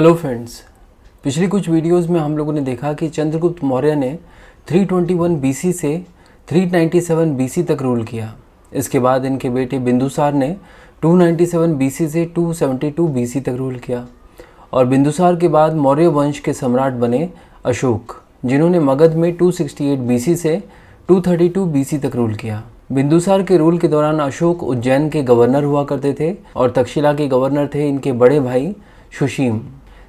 hello friends पिछले कुछ videos में हम लोगों ने देखा कि चंद्रगुप्त मौर्य ने 321 बीसी से 397 बीसी तक रूल किया इसके बाद इनके बेटे बिंदुसार ने 297 बीसी से 272 बीसी तक रूल किया और बिंदुसार के बाद मौर्य वंश के सम्राट बने अशोक जिन्होंने मगध में 268 बीसी से 232 बीसी तक रूल किया बिंदुसार के रूल के दौरान अशोक उज्जैन के गवर्नर हुआ करते थे और तक्षशिला के गवर्नर थे इनके बड़े भाई सुशीम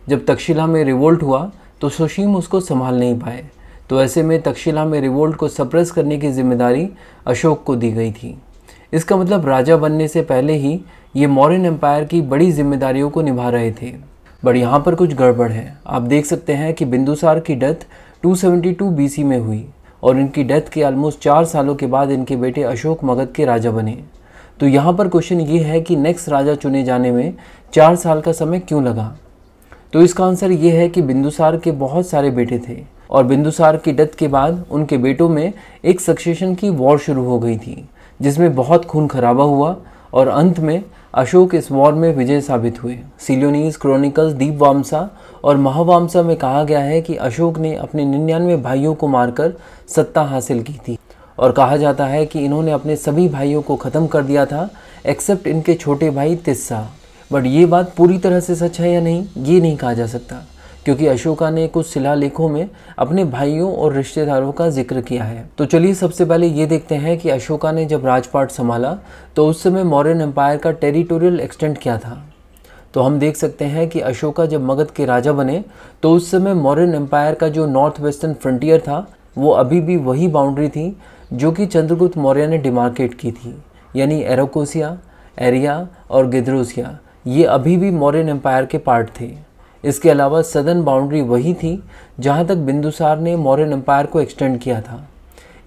जब तक्षशिला में रिवोल्ट हुआ तो सुशीम उसको संभाल नहीं पाए तो ऐसे में तक्षशिला में रिवोल्ट को सप्रेस करने की जिम्मेदारी अशोक को दी गई थी इसका मतलब राजा बनने से पहले ही ये मॉरन एम्पायर की बड़ी जिम्मेदारियों को निभा रहे थे बट यहाँ पर कुछ गड़बड़ है आप देख सकते हैं कि बिंदुसार की डेथ 272 बीसी में हुई और इनकी डेथ के ऑलमोस्ट चार सालों के बाद इनके बेटे अशोक मगध के राजा बने तो यहाँ पर क्वेश्चन ये है कि नेक्स्ट राजा चुने जाने में चार साल का समय क्यों लगा तो इसका आंसर ये है कि बिंदुसार के बहुत सारे बेटे थे और बिंदुसार की डेथ के बाद उनके बेटों में एक सक्सेशन की वॉर शुरू हो गई थी जिसमें बहुत खून खराबा हुआ और अंत में अशोक इस वॉर में विजय साबित हुए सिलोनीज क्रॉनिकल्स दीप वामसा और महावामसा में कहा गया है कि अशोक ने अपने निन्यानवे भाइयों को मारकर सत्ता हासिल की थी और कहा जाता है कि इन्होंने अपने सभी भाइयों को ख़त्म कर दिया था एक्सेप्ट इनके छोटे भाई तिस्सा बट ये बात पूरी तरह से सच है या नहीं ये नहीं कहा जा सकता क्योंकि अशोका ने कुछ शिलालेखों में अपने भाइयों और रिश्तेदारों का जिक्र किया है तो चलिए सबसे पहले ये देखते हैं कि अशोका ने जब राजपाट संभाला तो उस समय मौर्यन एम्पायर का टेरिटोरियल एक्सटेंड क्या था तो हम देख सकते हैं कि अशोका जब मगध के राजा बने तो उस समय मौर्यन एम्पायर का जो नॉर्थ वेस्टर्न फ्रंटियर था वो अभी भी वही बाउंड्री थी जो कि चंद्रगुप्त मौर्य ने डिमार्केट की थी यानी एरोकोसिया एरिया और गिद्रोसिया ये अभी भी मौर्यन एम्पायर के पार्ट थे इसके अलावा सदर्न बाउंड्री वही थी जहाँ तक बिंदुसार ने मौर्यन एम्पायर को एक्सटेंड किया था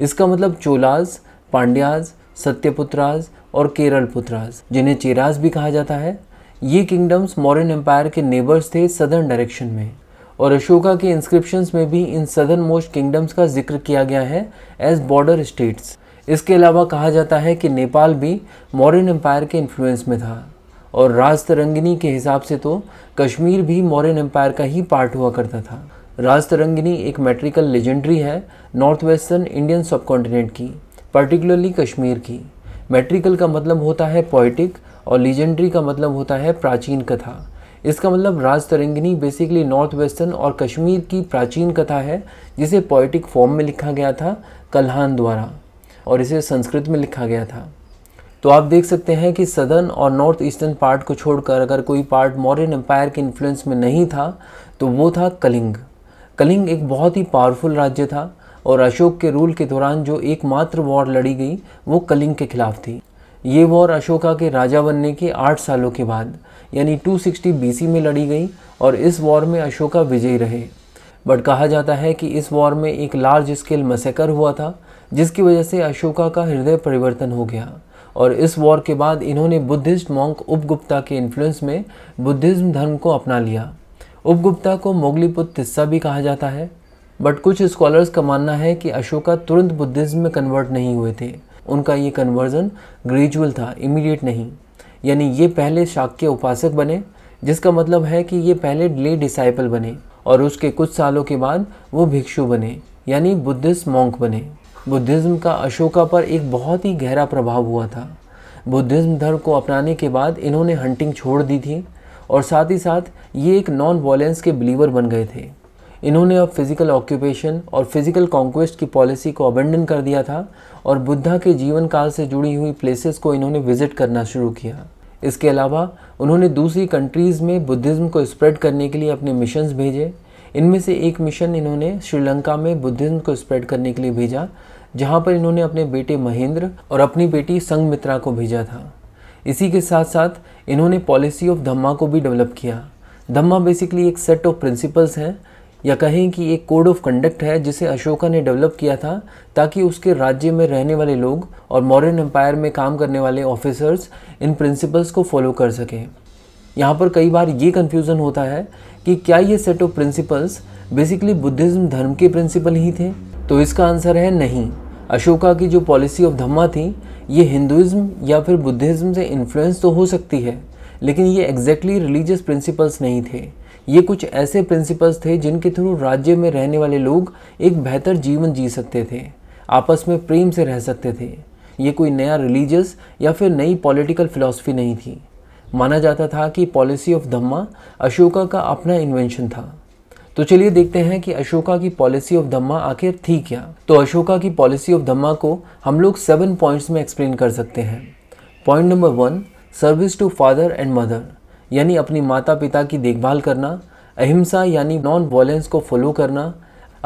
इसका मतलब चोलाज पांड्याज सत्यपुत्राज और केरल पुत्राज जिन्हें चेराज भी कहा जाता है ये किंगडम्स मौर्यन एम्पायर के नेबर्स थे सदर्न डायरेक्शन में और अशोका के इंस्क्रिप्शंस में भी इन सदर्न मोस्ट किंगडम्स का जिक्र किया गया है एज बॉर्डर स्टेट्स इसके अलावा कहा जाता है कि नेपाल भी मौर्यन एम्पायर के इन्फ्लुएंस में था और राजतरंगिनी के हिसाब से तो कश्मीर भी मौर्यन एम्पायर का ही पार्ट हुआ करता था राजतरंगिनी एक मेट्रिकल लेजेंडरी है north western Indian subcontinent की पर्टिकुलरली कश्मीर की मेट्रिकल का मतलब होता है पोइटिक और लीजेंड्री का मतलब होता है प्राचीन कथा इसका मतलब राजतरंगिनी बेसिकली नॉर्थ वेस्टर्न और कश्मीर की प्राचीन कथा है जिसे पोइटिक फॉर्म में लिखा गया था कल्हान द्वारा और इसे संस्कृत में लिखा गया था तो आप देख सकते हैं कि सदर्न और नॉर्थ ईस्टर्न पार्ट को छोड़कर अगर कोई पार्ट मॉडर्न एम्पायर के इन्फ्लुएंस में नहीं था तो वो था कलिंग कलिंग एक बहुत ही पावरफुल राज्य था और अशोक के रूल के दौरान जो एकमात्र वॉर लड़ी गई वो कलिंग के खिलाफ थी ये वॉर अशोका के राजा बनने के आठ सालों के बाद यानी 260 सिक्सटी में लड़ी गई और इस वॉर में अशोका विजयी रहे बट कहा जाता है कि इस वॉर में एक लार्ज स्केल मसेकर हुआ था जिसकी वजह से अशोका का हृदय परिवर्तन हो गया और इस वॉर के बाद इन्होंने बुद्धिस्ट मॉन्क उपगुप्ता के इन्फ्लुएंस में बुद्धिज़्म धर्म को अपना लिया उपगुप्ता को मोगलीपुत तिस्सा भी कहा जाता है बट कुछ स्कॉलर्स का मानना है कि अशोका तुरंत बुद्धिज़्म में कन्वर्ट नहीं हुए थे उनका ये कन्वर्जन ग्रेजुअल था इमीडिएट नहीं यानी ये पहले शाक्य उपासक बने जिसका मतलब है कि ये पहले ले डिसाइपल बने और उसके कुछ सालों के बाद वो भिक्षु बने यानी बुद्धिस्ट मॉन्क बने बुद्धिज़्म का अशोका पर एक बहुत ही गहरा प्रभाव हुआ था बुद्धिज़्म धर्म को अपनाने के बाद इन्होंने हंटिंग छोड़ दी थी और साथ ही साथ ये एक नॉन वायलेंस के बिलीवर बन गए थे इन्होंने अब फिज़िकल ऑक्यूपेशन और फिज़िकल कॉन्क्वेस्ट की पॉलिसी को अबेंडन कर दिया था और बुद्धा के जीवन काल से जुड़ी हुई प्लेसेस को इन्होंने विज़िट करना शुरू किया इसके अलावा उन्होंने दूसरी कंट्रीज़ में बुद्धिज़्म को स्प्रेड करने के लिए अपने मिशंस भेजे इनमें से एक मिशन इन्होंने श्रीलंका में बुद्धिज्म को स्प्रेड करने के लिए भेजा जहाँ पर इन्होंने अपने बेटे महेंद्र और अपनी बेटी संगमित्रा को भेजा था इसी के साथ साथ इन्होंने पॉलिसी ऑफ धम्मा को भी डेवलप किया धम्मा बेसिकली एक सेट ऑफ प्रिंसिपल्स हैं या कहें कि एक कोड ऑफ कंडक्ट है जिसे अशोका ने डेवलप किया था ताकि उसके राज्य में रहने वाले लोग और मॉडर्न एम्पायर में काम करने वाले ऑफिसर्स इन प्रिंसिपल्स को फॉलो कर सकें यहाँ पर कई बार ये कन्फ्यूज़न होता है कि क्या ये set of principles basically Buddhism धर्म के प्रिंसिपल ही थे तो इसका आंसर है नहीं अशोका की जो पॉलिसी ऑफ धम्मा थी ये हिंदुज़्म या फिर बुद्धिज़्म से इन्फ्लुएंस तो हो सकती है लेकिन ये एग्जैक्टली रिलीजियस प्रिंसिपल्स नहीं थे ये कुछ ऐसे प्रिंसिपल्स थे जिनके थ्रू राज्य में रहने वाले लोग एक बेहतर जीवन जी सकते थे आपस में प्रेम से रह सकते थे ये कोई नया रिलीजियस या फिर नई पॉलिटिकल फ़िलासफ़ी नहीं थी माना जाता था कि पॉलिसी ऑफ धम्मा अशोका का अपना इन्वेंशन था तो चलिए देखते हैं कि अशोका की पॉलिसी ऑफ धम्मा आखिर थी क्या तो अशोका की पॉलिसी ऑफ धम्मा को हम लोग सेवन पॉइंट्स में एक्सप्लेन कर सकते हैं point number one service to father and mother यानी अपनी माता पिता की देखभाल करना अहिंसा यानी नॉन वायलेंस को फॉलो करना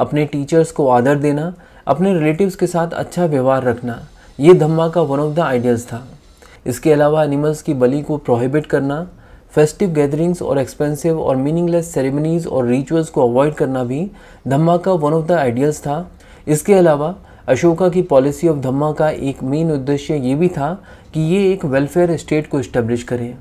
अपने टीचर्स को आदर देना अपने रिलेटिव्स के साथ अच्छा व्यवहार रखना ये धम्मा का वन ऑफ द आइडियल्स था इसके अलावा एनिमल्स की बलि को प्रोहिबिट करना फेस्टिव गैदरिंग्स और एक्सपेंसिव और मीनिंगलेस सेरेमनीज और रिचुअल्स को अवॉइड करना भी धम्मा का वन ऑफ द आइडियल्स था इसके अलावा अशोका की पॉलिसी ऑफ धम्मा का एक मेन उद्देश्य ये भी था कि ये एक वेलफेयर स्टेट को इस्टेब्लिश करें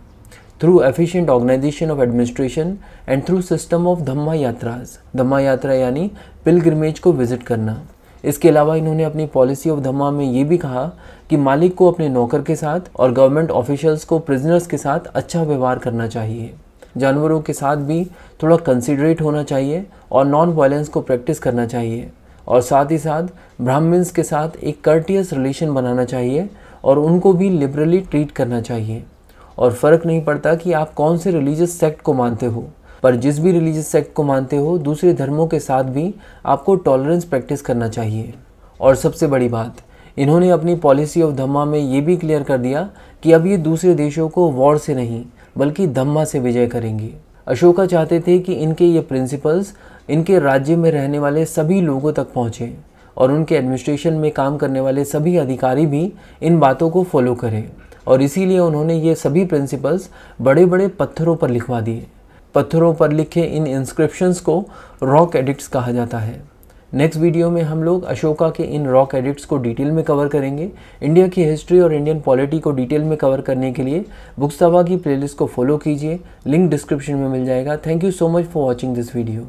through efficient organisation of administration and through system of dhamma yatras dhamma yatra यानी पिलग्रमेज को विजिट करना इसके अलावा इन्होंने अपनी पॉलिसी ऑफ धमा में ये भी कहा कि मालिक को अपने नौकर के साथ और गवर्नमेंट ऑफिशल्स को प्रिजनर्स के साथ अच्छा व्यवहार करना चाहिए जानवरों के साथ भी थोड़ा कंसिडरेट होना चाहिए और नॉन वायलेंस को प्रैक्टिस करना चाहिए और साथ ही साथ ब्राह्मण्स के साथ एक कर्टियस रिलेशन बनाना चाहिए और उनको भी लिबरली ट्रीट करना चाहिए और फ़र्क नहीं पड़ता कि आप कौन से रिलीजियस सेक्ट को मानते हो पर जिस भी रिलीजियस सेक्ट को मानते हो दूसरे धर्मों के साथ भी आपको टॉलरेंस प्रैक्टिस करना चाहिए और सबसे बड़ी बात इन्होंने अपनी पॉलिसी ऑफ धम्मा में ये भी क्लियर कर दिया कि अब ये दूसरे देशों को वॉर से नहीं बल्कि धम्मा से विजय करेंगे अशोका चाहते थे कि इनके ये प्रिंसिपल्स इनके राज्य में रहने वाले सभी लोगों तक पहुँचें और उनके एडमिनिस्ट्रेशन में काम करने वाले सभी अधिकारी भी इन बातों को फॉलो करें और इसीलिए उन्होंने ये सभी प्रिंसिपल्स बड़े बड़े पत्थरों पर लिखवा दिए पत्थरों पर लिखे इन इंस्क्रिप्शंस को रॉक एडिक्ट्स कहा जाता है नेक्स्ट वीडियो में हम लोग अशोका के इन रॉक एडिक्ट्स को डिटेल में कवर करेंगे इंडिया की हिस्ट्री और इंडियन पॉलिटी को डिटेल में कवर करने के लिए बुक्सवा की प्लेलिस्ट को फॉलो कीजिए लिंक डिस्क्रिप्शन में मिल जाएगा thank you so much for watching this video